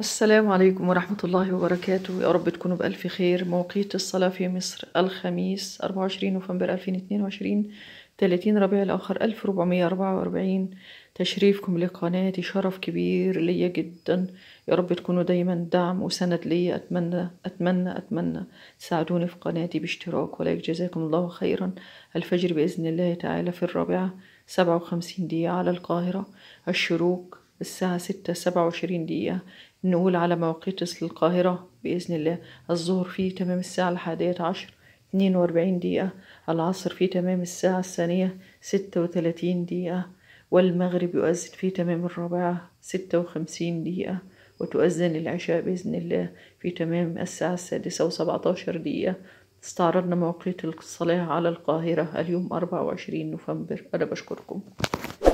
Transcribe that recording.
السلام عليكم ورحمة الله وبركاته يا رب تكونوا بألف خير موقيت الصلاة في مصر الخميس 24 نوفمبر 2022 30 ربيع الآخر 1444 تشريفكم لقناتي شرف كبير ليا جدا يا رب تكونوا دايما دعم وسند ليا أتمنى أتمنى أتمنى تساعدوني في قناتي باشتراك ولايك جزاكم الله خيرا الفجر بإذن الله تعالى في الرابعة 57 دقيقة على القاهرة الشروق الساعة ستة سبعة وعشرين دقيقة نقول على مواقيت القاهرة بإذن الله الظهر فيه تمام الساعة الحادية عشر اتنين وأربعين دقيقة العصر فيه تمام الساعة الثانية ستة وتلاتين دقيقة والمغرب يؤذن في تمام الرابعة ستة وخمسين دقيقة وتؤذن العشاء بإذن الله في تمام الساعة السادسة وسبعة عشر دقيقة استعرضنا مواقيت الصلاة على القاهرة اليوم أربعة وعشرين نوفمبر أنا بشكركم